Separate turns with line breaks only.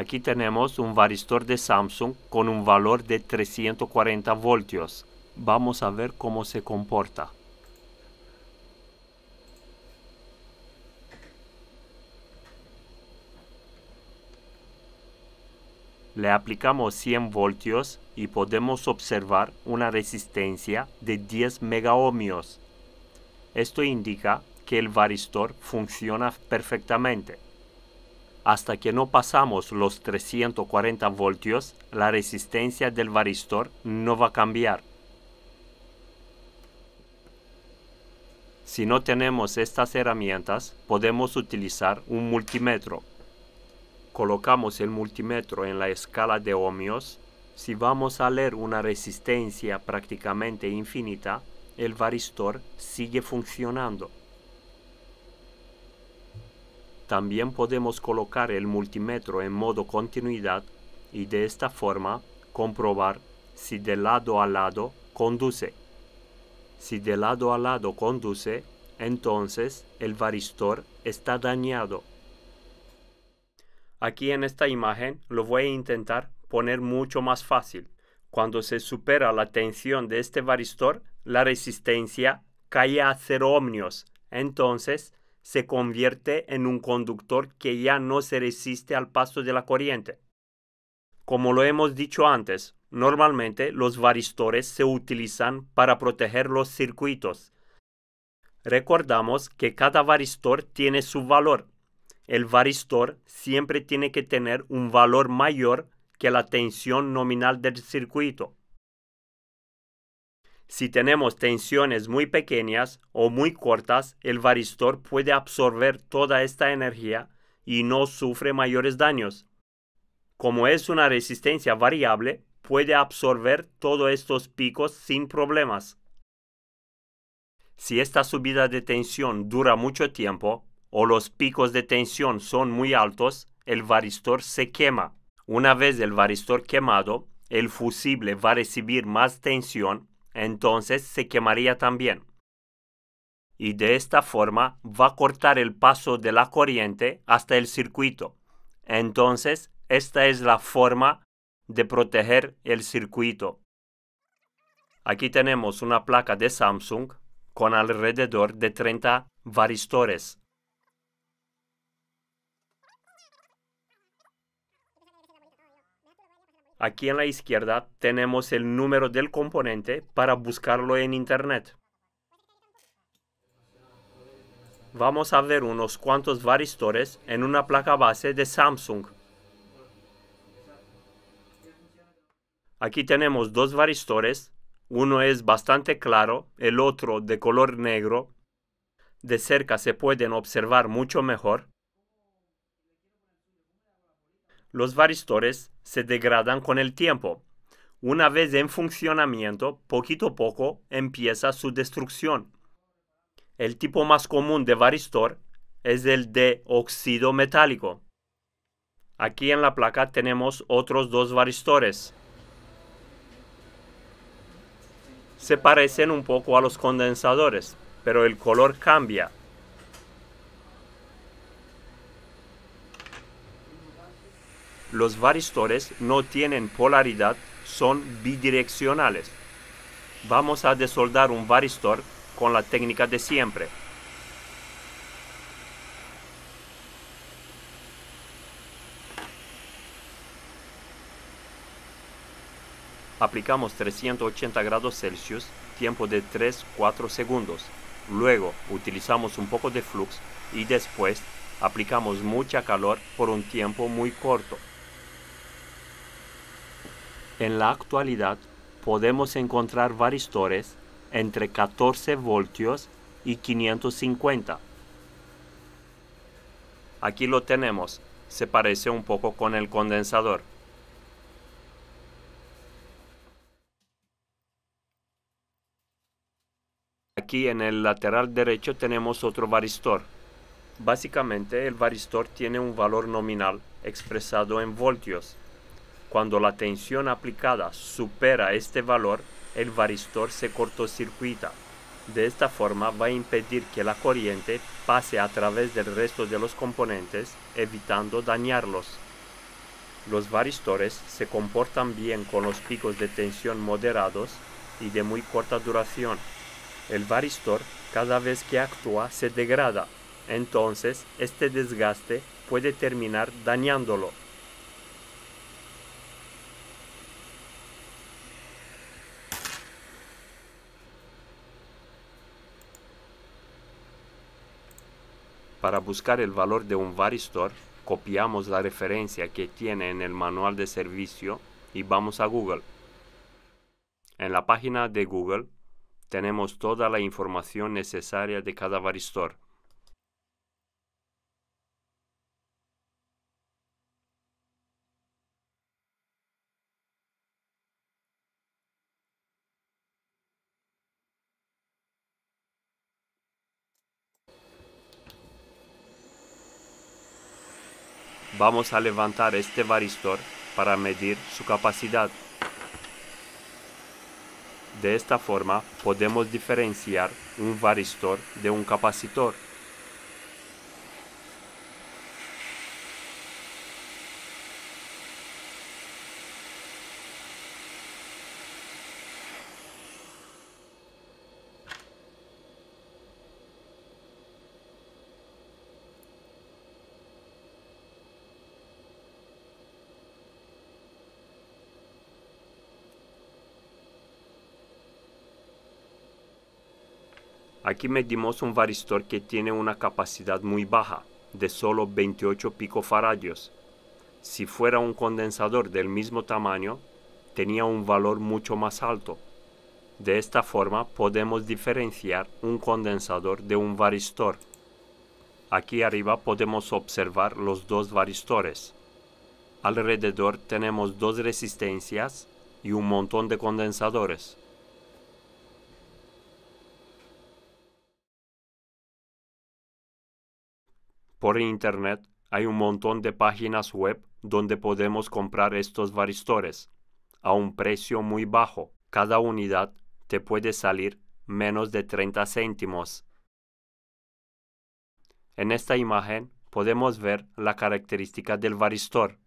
Aquí tenemos un varistor de Samsung con un valor de 340 voltios. Vamos a ver cómo se comporta. Le aplicamos 100 voltios y podemos observar una resistencia de 10 megaohmios. Esto indica que el varistor funciona perfectamente. Hasta que no pasamos los 340 voltios, la resistencia del varistor no va a cambiar. Si no tenemos estas herramientas, podemos utilizar un multímetro. Colocamos el multímetro en la escala de ohmios. Si vamos a leer una resistencia prácticamente infinita, el varistor sigue funcionando. También podemos colocar el multímetro en modo continuidad y de esta forma comprobar si de lado a lado conduce. Si de lado a lado conduce, entonces el varistor está dañado. Aquí en esta imagen lo voy a intentar poner mucho más fácil. Cuando se supera la tensión de este varistor, la resistencia cae a 0 ohmios. Entonces, se convierte en un conductor que ya no se resiste al paso de la corriente. Como lo hemos dicho antes, normalmente los varistores se utilizan para proteger los circuitos. Recordamos que cada varistor tiene su valor. El varistor siempre tiene que tener un valor mayor que la tensión nominal del circuito. Si tenemos tensiones muy pequeñas o muy cortas, el varistor puede absorber toda esta energía y no sufre mayores daños. Como es una resistencia variable, puede absorber todos estos picos sin problemas. Si esta subida de tensión dura mucho tiempo o los picos de tensión son muy altos, el varistor se quema. Una vez el varistor quemado, el fusible va a recibir más tensión entonces se quemaría también. Y de esta forma va a cortar el paso de la corriente hasta el circuito. Entonces, esta es la forma de proteger el circuito. Aquí tenemos una placa de Samsung con alrededor de 30 varistores. Aquí en la izquierda tenemos el número del componente para buscarlo en Internet. Vamos a ver unos cuantos varistores en una placa base de Samsung. Aquí tenemos dos varistores, uno es bastante claro, el otro de color negro. De cerca se pueden observar mucho mejor los varistores se degradan con el tiempo. Una vez en funcionamiento, poquito a poco empieza su destrucción. El tipo más común de varistor es el de óxido metálico. Aquí en la placa tenemos otros dos varistores. Se parecen un poco a los condensadores, pero el color cambia los varistores no tienen polaridad, son bidireccionales. Vamos a desoldar un varistor con la técnica de siempre. Aplicamos 380 grados Celsius, tiempo de 3-4 segundos. Luego utilizamos un poco de flux y después aplicamos mucha calor por un tiempo muy corto. En la actualidad podemos encontrar varistores entre 14 voltios y 550. Aquí lo tenemos, se parece un poco con el condensador. Aquí en el lateral derecho tenemos otro varistor. Básicamente el varistor tiene un valor nominal expresado en voltios. Cuando la tensión aplicada supera este valor, el varistor se cortocircuita. De esta forma va a impedir que la corriente pase a través del resto de los componentes, evitando dañarlos. Los varistores se comportan bien con los picos de tensión moderados y de muy corta duración. El varistor cada vez que actúa se degrada, entonces este desgaste puede terminar dañándolo. Para buscar el valor de un varistor, copiamos la referencia que tiene en el manual de servicio y vamos a Google. En la página de Google tenemos toda la información necesaria de cada varistor. vamos a levantar este varistor para medir su capacidad. De esta forma podemos diferenciar un varistor de un capacitor. Aquí medimos un varistor que tiene una capacidad muy baja, de solo 28 picofaradios. Si fuera un condensador del mismo tamaño, tenía un valor mucho más alto. De esta forma podemos diferenciar un condensador de un varistor. Aquí arriba podemos observar los dos varistores. Alrededor tenemos dos resistencias y un montón de condensadores. Por internet hay un montón de páginas web donde podemos comprar estos varistores a un precio muy bajo. Cada unidad te puede salir menos de 30 céntimos. En esta imagen podemos ver la característica del varistor.